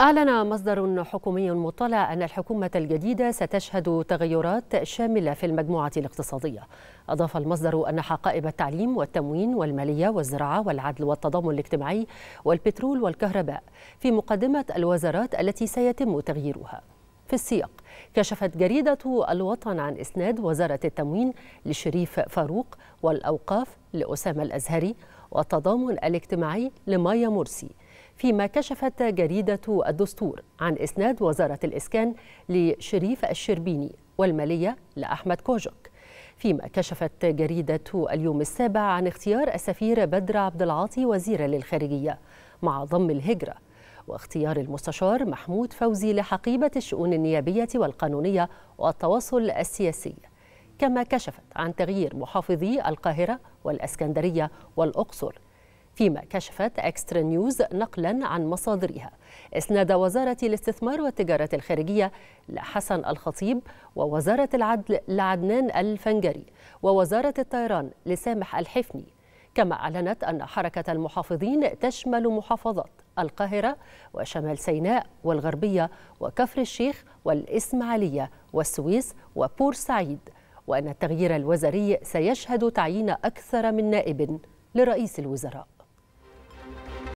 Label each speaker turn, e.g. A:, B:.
A: أعلن مصدر حكومي مطلع أن الحكومة الجديدة ستشهد تغيرات شاملة في المجموعة الاقتصادية. أضاف المصدر أن حقائب التعليم والتموين والمالية والزراعة والعدل والتضامن الاجتماعي والبترول والكهرباء في مقدمة الوزارات التي سيتم تغييرها. في السياق كشفت جريدة الوطن عن إسناد وزارة التموين لشريف فاروق والأوقاف لأسامة الأزهري والتضامن الاجتماعي لمايا مرسي. فيما كشفت جريدة الدستور عن إسناد وزارة الإسكان لشريف الشربيني والمالية لأحمد كوجوك فيما كشفت جريدة اليوم السابع عن اختيار السفير بدر عبد العاطي وزيرا للخارجية مع ضم الهجرة واختيار المستشار محمود فوزي لحقيبة الشؤون النيابية والقانونية والتواصل السياسي كما كشفت عن تغيير محافظي القاهرة والأسكندرية والأقصر فيما كشفت اكسترا نيوز نقلا عن مصادرها اسناد وزاره الاستثمار والتجاره الخارجيه لحسن الخطيب ووزاره العدل لعدنان الفنجري ووزاره الطيران لسامح الحفني كما أعلنت أن حركة المحافظين تشمل محافظات القاهرة وشمال سيناء والغربية وكفر الشيخ والإسماعيلية والسويس وبورسعيد وأن التغيير الوزاري سيشهد تعيين أكثر من نائب لرئيس الوزراء